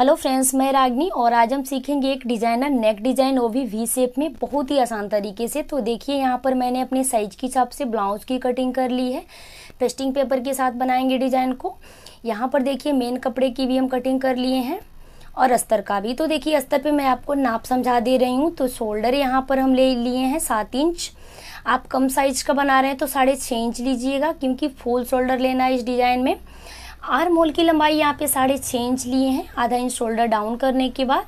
hello friends मैं रागनी और आज हम सीखेंगे एक डिज़ाइनर नेक डिज़ाइन वो भी वी शेप में बहुत ही आसान तरीके से तो देखिए यहाँ पर मैंने अपने साइज के हिसाब से ब्लाउज की कटिंग कर ली है पेस्टिंग पेपर के साथ बनाएंगे डिज़ाइन को यहाँ पर देखिए मेन कपड़े की भी हम कटिंग कर लिए हैं और अस्तर का भी तो देखिए अस्तर पर मैं आपको नाप समझा दे रही हूँ तो शोल्डर यहाँ पर हम ले लिए हैं सात इंच आप कम साइज का बना रहे हैं तो साढ़े छः इंच लीजिएगा क्योंकि फुल शोल्डर लेना है इस डिज़ाइन में आर्म होल की लंबाई यहाँ पे साढ़े छः इंच लिए हैं आधा इंच शोल्डर डाउन करने के बाद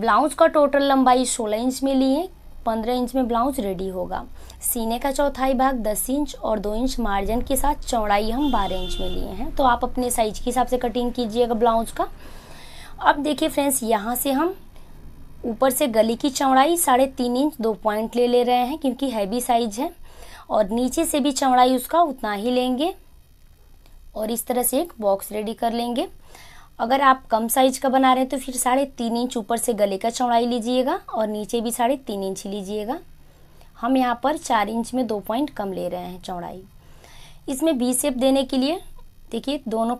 ब्लाउज का टोटल लंबाई सोलह इंच में लिए पंद्रह इंच में ब्लाउज रेडी होगा सीने का चौथाई भाग दस इंच और दो इंच मार्जिन के साथ चौड़ाई हम बारह इंच में लिए हैं तो आप अपने साइज के हिसाब से कटिंग कीजिएगा ब्लाउज का अब देखिए फ्रेंड्स यहाँ से हम ऊपर से गली की चौड़ाई साढ़े तीन इंच दो पॉइंट ले ले रहे हैं क्योंकि हैवी साइज है और नीचे से भी चौड़ाई उसका उतना ही लेंगे और इस तरह से एक बॉक्स रेडी कर लेंगे अगर आप कम साइज का बना रहे हैं तो फिर साढ़े तीन इंच ऊपर से गले का चौड़ाई लीजिएगा और नीचे भी साढ़े तीन इंच लीजिएगा हम यहाँ पर चार इंच में दो पॉइंट कम ले रहे हैं चौड़ाई इसमें बी सेप देने के लिए देखिए दोनों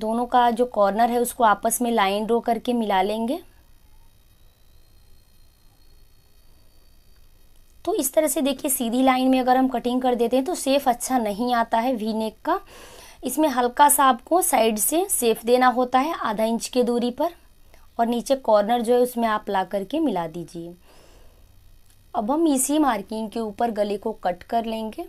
दोनों का जो कॉर्नर है उसको आपस में लाइन ड्रो करके मिला लेंगे तो इस तरह से देखिए सीधी लाइन में अगर हम कटिंग कर देते हैं तो सेफ अच्छा नहीं आता है वी नेक का इसमें हल्का सा आपको साइड से सेफ देना होता है आधा इंच की दूरी पर और नीचे कॉर्नर जो है उसमें आप ला करके मिला दीजिए अब हम इसी मार्किंग के ऊपर गले को कट कर लेंगे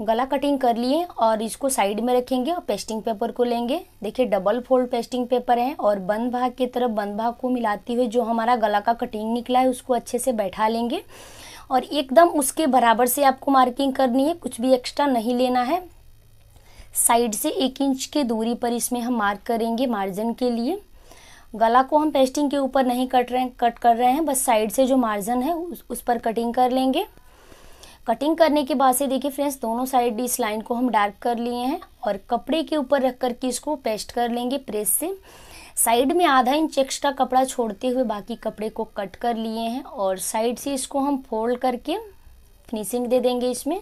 गला कटिंग कर लिए और इसको साइड में रखेंगे और पेस्टिंग पेपर को लेंगे देखिए डबल फोल्ड पेस्टिंग पेपर है और बंद भाग की तरफ बंद भाग को मिलाते हुए जो हमारा गला का कटिंग निकला है उसको अच्छे से बैठा लेंगे और एकदम उसके बराबर से आपको मार्किंग करनी है कुछ भी एक्स्ट्रा नहीं लेना है साइड से एक इंच के दूरी पर इसमें हम मार्क करेंगे मार्जिन के लिए गला को हम पेस्टिंग के ऊपर नहीं कट रहे कट कर रहे हैं बस साइड से जो मार्जिन है उस, उस पर कटिंग कर लेंगे कटिंग करने के बाद से देखिए फ्रेंड्स दोनों साइड इस लाइन को हम डार्क कर लिए हैं और कपड़े के ऊपर रख कर के इसको पेस्ट कर लेंगे प्रेस से साइड में आधा इंच एक्स्ट्रा कपड़ा छोड़ते हुए बाकी कपड़े को कट कर लिए हैं और साइड से इसको हम फोल्ड करके फिनिशिंग दे देंगे इसमें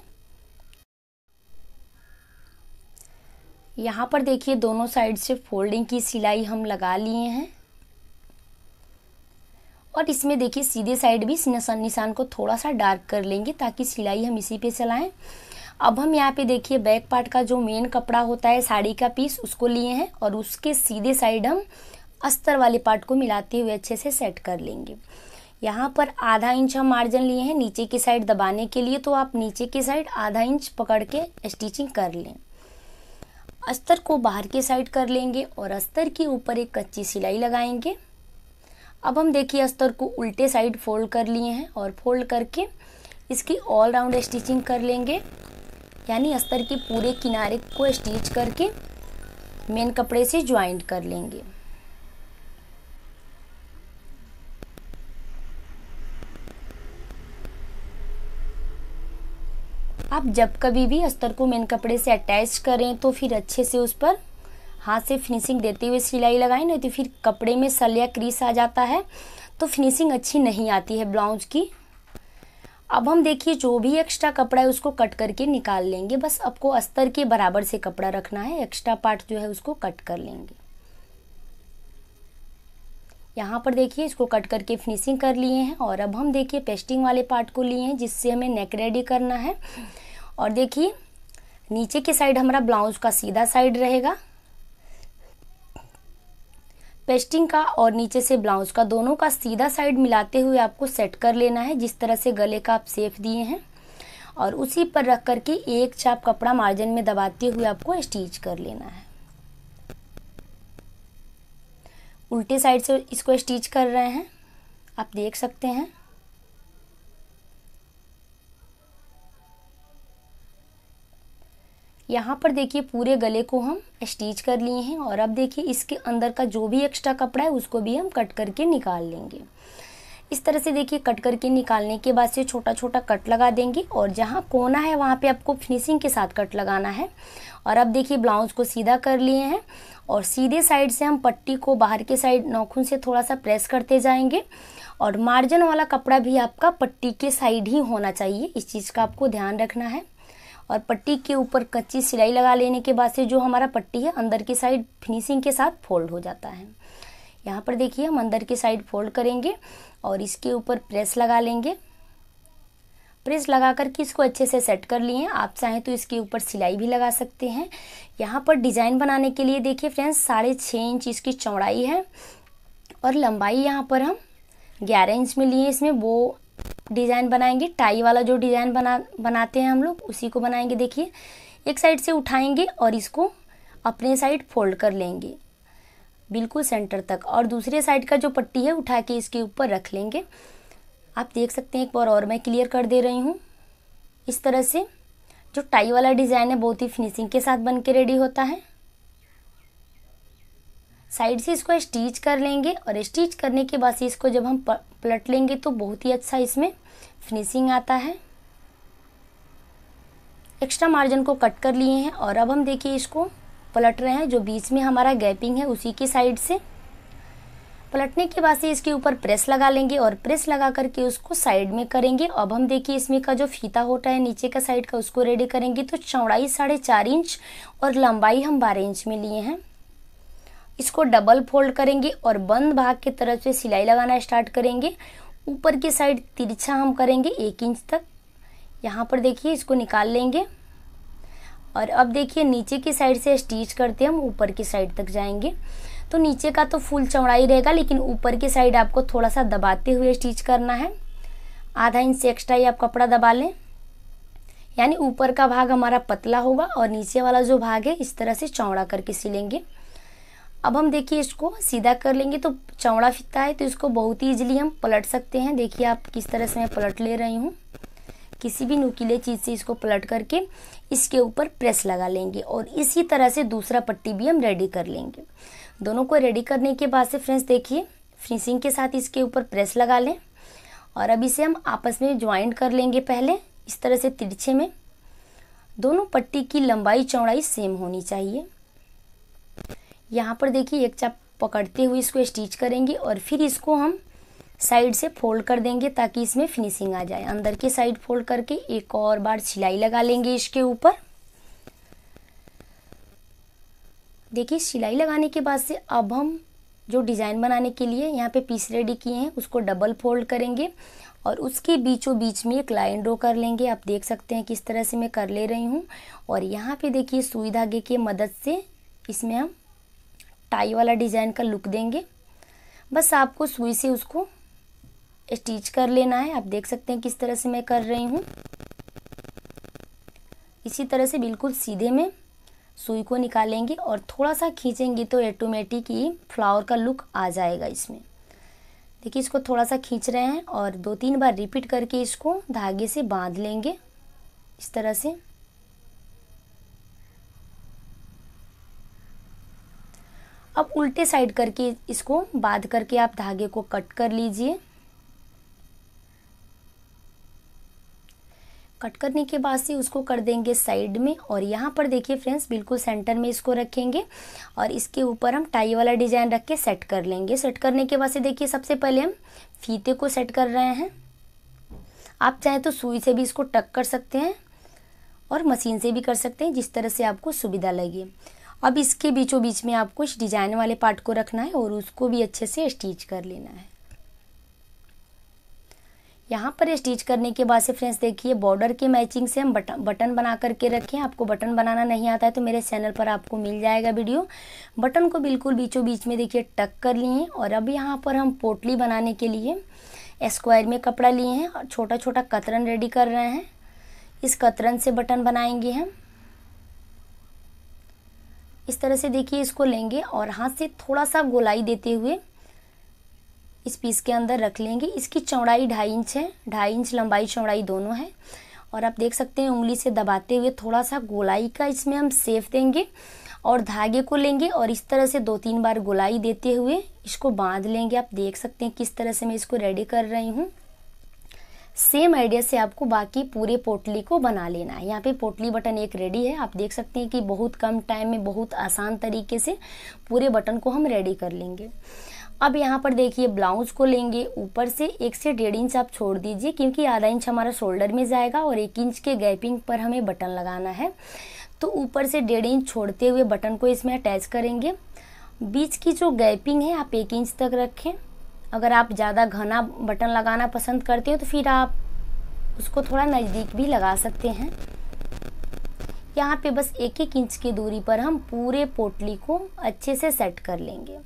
यहाँ पर देखिए दोनों साइड से फोल्डिंग की सिलाई हम लगा लिए हैं और इसमें देखिए सीधे साइड भी निशान को थोड़ा सा डार्क कर लेंगे ताकि सिलाई हम इसी पे चलाएं अब हम यहाँ पे देखिए बैक पार्ट का जो मेन कपड़ा होता है साड़ी का पीस उसको लिए हैं और उसके सीधे साइड हम अस्तर वाले पार्ट को मिलाते हुए अच्छे से सेट कर लेंगे यहाँ पर आधा इंच हम मार्जिन लिए हैं नीचे की साइड दबाने के लिए तो आप नीचे की साइड आधा इंच पकड़ के स्टिचिंग कर लें अस्तर को बाहर की साइड कर लेंगे और अस्तर के ऊपर एक कच्ची सिलाई लगाएंगे अब हम देखिए अस्तर को उल्टे साइड फोल्ड कर लिए हैं और फोल्ड करके इसकी ऑल राउंड स्टिचिंग कर लेंगे यानी अस्तर के पूरे किनारे को स्टिच करके मेन कपड़े से ज्वाइंट कर लेंगे आप जब कभी भी अस्तर को मेन कपड़े से अटैच करें तो फिर अच्छे से उस पर हाथ से फिनिशिंग देते हुए सिलाई लगाएं नहीं तो फिर कपड़े में सल या क्रीस आ जाता है तो फिनिशिंग अच्छी नहीं आती है ब्लाउज की अब हम देखिए जो भी एक्स्ट्रा कपड़ा है उसको कट करके निकाल लेंगे बस आपको अस्तर के बराबर से कपड़ा रखना है एक्स्ट्रा पार्ट जो है उसको कट कर लेंगे यहाँ पर देखिए इसको कट करके फिनिशिंग कर लिए हैं और अब हम देखिए पेस्टिंग वाले पार्ट को लिए हैं जिससे हमें नेक रेडी करना है और देखिए नीचे के साइड हमारा ब्लाउज का सीधा साइड रहेगा पेस्टिंग का और नीचे से ब्लाउज का दोनों का सीधा साइड मिलाते हुए आपको सेट कर लेना है जिस तरह से गले का आप सेफ दिए हैं और उसी पर रख करके एक चाप कपड़ा मार्जिन में दबाते हुए आपको स्टिच कर लेना है उल्टे साइड से इसको स्टिच कर रहे हैं आप देख सकते हैं यहाँ पर देखिए पूरे गले को हम स्टिच कर लिए हैं और अब देखिए इसके अंदर का जो भी एक्स्ट्रा कपड़ा है उसको भी हम कट करके निकाल लेंगे इस तरह से देखिए कट करके निकालने के बाद से छोटा छोटा कट लगा देंगे और जहाँ कोना है वहाँ पे आपको फिनिशिंग के साथ कट लगाना है और अब देखिए ब्लाउज को सीधा कर लिए हैं और सीधे साइड से हम पट्टी को बाहर के साइड नाखून से थोड़ा सा प्रेस करते जाएंगे और मार्जिन वाला कपड़ा भी आपका पट्टी के साइड ही होना चाहिए इस चीज़ का आपको ध्यान रखना है और पट्टी के ऊपर कच्ची सिलाई लगा लेने के बाद से जो हमारा पट्टी है अंदर की साइड फिनिशिंग के साथ फोल्ड हो जाता है यहाँ पर देखिए हम अंदर की साइड फोल्ड करेंगे और इसके ऊपर प्रेस लगा लेंगे प्रेस लगा कर इसको अच्छे से सेट कर लिए आप चाहें तो इसके ऊपर सिलाई भी लगा सकते हैं यहाँ पर डिज़ाइन बनाने के लिए देखिए फ्रेंड्स साढ़े छः इंच इसकी चौड़ाई है और लंबाई यहाँ पर हम ग्यारह इंच में लिए इसमें वो डिज़ाइन बनाएंगे टाई वाला जो डिज़ाइन बना बनाते हैं हम लोग उसी को बनाएंगे देखिए एक साइड से उठाएंगे और इसको अपने साइड फोल्ड कर लेंगे बिल्कुल सेंटर तक और दूसरे साइड का जो पट्टी है उठा के इसके ऊपर रख लेंगे आप देख सकते हैं एक बार और मैं क्लियर कर दे रही हूँ इस तरह से जो टाई वाला डिज़ाइन है बहुत ही फिनिशिंग के साथ बन के रेडी होता है साइड से इसको स्टिच कर लेंगे और स्टिच करने के बाद से इसको जब हम पलट लेंगे तो बहुत ही अच्छा इसमें फिनिशिंग आता है एक्स्ट्रा मार्जिन को कट कर लिए हैं और अब हम देखिए इसको पलट रहे हैं जो बीच में हमारा गैपिंग है उसी की साइड से पलटने के बाद से इसके ऊपर प्रेस लगा लेंगे और प्रेस लगा करके उसको साइड में करेंगे अब हम देखिए इसमें का जो फीता होता है नीचे का साइड का उसको रेडी करेंगे तो चौड़ाई साढ़े चार इंच और लंबाई हम बारह इंच में लिए हैं इसको डबल फोल्ड करेंगे और बंद भाग की तरफ से सिलाई लगाना स्टार्ट करेंगे ऊपर की साइड तिरछा हम करेंगे एक इंच तक यहाँ पर देखिए इसको निकाल लेंगे और अब देखिए नीचे की साइड से स्टिच करते हम ऊपर की साइड तक जाएंगे तो नीचे का तो फुल चौड़ाई रहेगा लेकिन ऊपर की साइड आपको थोड़ा सा दबाते हुए स्टिच करना है आधा इंच से एक्स्ट्रा ही आप कपड़ा दबा लें यानी ऊपर का भाग हमारा पतला होगा और नीचे वाला जो भाग है इस तरह से चौड़ा करके सिलेंगे अब हम देखिए इसको सीधा कर लेंगे तो चौड़ा फिता है तो इसको बहुत ही इजीली हम पलट सकते हैं देखिए आप किस तरह से मैं पलट ले रही हूँ किसी भी नुकीले चीज़ से इसको पलट करके इसके ऊपर प्रेस लगा लेंगे और इसी तरह से दूसरा पट्टी भी हम रेडी कर लेंगे दोनों को रेडी करने के बाद से फ्रेंड्स देखिए फिनिशिंग के साथ इसके ऊपर प्रेस लगा लें और अब इसे हम आपस में ज्वाइंट कर लेंगे पहले इस तरह से तिरछे में दोनों पट्टी की लंबाई चौड़ाई सेम होनी चाहिए यहाँ पर देखिए एक चाप पकड़ते हुए इसको स्टिच करेंगे और फिर इसको हम साइड से फोल्ड कर देंगे ताकि इसमें फिनिशिंग आ जाए अंदर की साइड फोल्ड करके एक और बार सिलाई लगा लेंगे इसके ऊपर देखिए सिलाई लगाने के बाद से अब हम जो डिज़ाइन बनाने के लिए यहाँ पे पीस रेडी किए हैं उसको डबल फोल्ड करेंगे और उसके बीचों बीच में एक लाइन ड्रो कर लेंगे आप देख सकते हैं किस तरह से मैं कर ले रही हूँ और यहाँ पे देखिए सुई धागे की मदद से इसमें हम टाई वाला डिज़ाइन का लुक देंगे बस आपको सुई से उसको स्टिच कर लेना है आप देख सकते हैं किस तरह से मैं कर रही हूँ इसी तरह से बिल्कुल सीधे में सुई को निकालेंगे और थोड़ा सा खींचेंगे तो ऑटोमेटिक ही फ्लावर का लुक आ जाएगा इसमें देखिए इसको थोड़ा सा खींच रहे हैं और दो तीन बार रिपीट करके इसको धागे से बांध लेंगे इस तरह से अब उल्टे साइड करके इसको बांध करके आप धागे को कट कर लीजिए कट करने के बाद से उसको कर देंगे साइड में और यहाँ पर देखिए फ्रेंड्स बिल्कुल सेंटर में इसको रखेंगे और इसके ऊपर हम टाई वाला डिजाइन रख के सेट कर लेंगे सेट करने के बाद से देखिए सबसे पहले हम फीते को सेट कर रहे हैं आप चाहें तो सुई से भी इसको टक कर सकते हैं और मशीन से भी कर सकते हैं जिस तरह से आपको सुविधा लगे अब इसके बीचों बीच में आपको इस डिजाइन वाले पार्ट को रखना है और उसको भी अच्छे से स्टिच कर लेना है यहाँ पर स्टिच करने के बाद से फ्रेंड्स देखिए बॉर्डर के मैचिंग से हम बटन बटन बना करके रखें आपको बटन बनाना नहीं आता है तो मेरे चैनल पर आपको मिल जाएगा वीडियो बटन को बिल्कुल बीचों बीच में देखिए टक कर लिए और अब यहाँ पर हम पोटली बनाने के लिए स्क्वायर में कपड़ा लिए हैं और छोटा छोटा कतरन रेडी कर रहे हैं इस कतरन से बटन बनाएंगे हम इस तरह से देखिए इसको लेंगे और हाथ से थोड़ा सा गोलाई देते हुए इस पीस के अंदर रख लेंगे इसकी चौड़ाई ढाई इंच है ढाई इंच लंबाई चौड़ाई दोनों है और आप देख सकते हैं उंगली से दबाते हुए थोड़ा सा गोलाई का इसमें हम सेफ देंगे और धागे को लेंगे और इस तरह से दो तीन बार गोलाई देते हुए इसको बांध लेंगे आप देख सकते हैं किस तरह से मैं इसको रेडी कर रही हूँ सेम आइडिया से आपको बाकी पूरे पोटली को बना लेना है यहाँ पे पोटली बटन एक रेडी है आप देख सकते हैं कि बहुत कम टाइम में बहुत आसान तरीके से पूरे बटन को हम रेडी कर लेंगे अब यहाँ पर देखिए ब्लाउज को लेंगे ऊपर से एक से डेढ़ इंच आप छोड़ दीजिए क्योंकि आधा इंच हमारा शोल्डर में जाएगा और एक इंच के गैपिंग पर हमें बटन लगाना है तो ऊपर से डेढ़ इंच छोड़ते हुए बटन को इसमें अटैच करेंगे बीच की जो गैपिंग है आप एक इंच तक रखें अगर आप ज़्यादा घना बटन लगाना पसंद करते हो तो फिर आप उसको थोड़ा नज़दीक भी लगा सकते हैं यहाँ पे बस एक एक इंच की दूरी पर हम पूरे पोटली को अच्छे से सेट कर लेंगे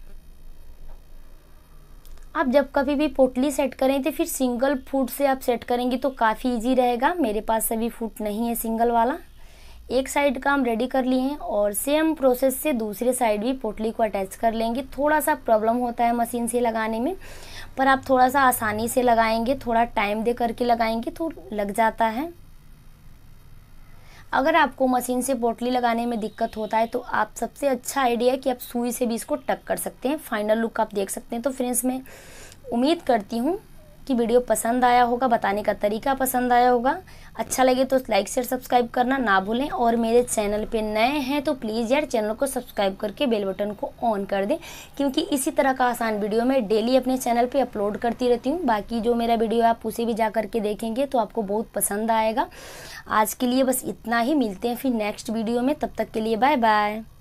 आप जब कभी भी पोटली सेट करें तो फिर सिंगल फूट से आप सेट करेंगे तो काफ़ी इजी रहेगा मेरे पास अभी फूट नहीं है सिंगल वाला एक साइड का हम रेडी कर लिए हैं और सेम प्रोसेस से दूसरे साइड भी पोटली को अटैच कर लेंगे थोड़ा सा प्रॉब्लम होता है मशीन से लगाने में पर आप थोड़ा सा आसानी से लगाएंगे थोड़ा टाइम दे करके लगाएंगे तो लग जाता है अगर आपको मशीन से पोटली लगाने में दिक्कत होता है तो आप सबसे अच्छा आइडिया है कि आप सुई से भी इसको टक कर सकते हैं फाइनल लुक आप देख सकते हैं तो फ्रेंड्स मैं उम्मीद करती हूँ कि वीडियो पसंद आया होगा बताने का तरीका पसंद आया होगा अच्छा लगे तो लाइक शेयर सब्सक्राइब करना ना भूलें और मेरे चैनल पे नए हैं तो प्लीज़ यार चैनल को सब्सक्राइब करके बेल बटन को ऑन कर दें क्योंकि इसी तरह का आसान वीडियो मैं डेली अपने चैनल पे अपलोड करती रहती हूँ बाकी जो मेरा वीडियो आप उसे भी जा करके देखेंगे तो आपको बहुत पसंद आएगा आज के लिए बस इतना ही मिलते हैं फिर नेक्स्ट वीडियो में तब तक के लिए बाय बाय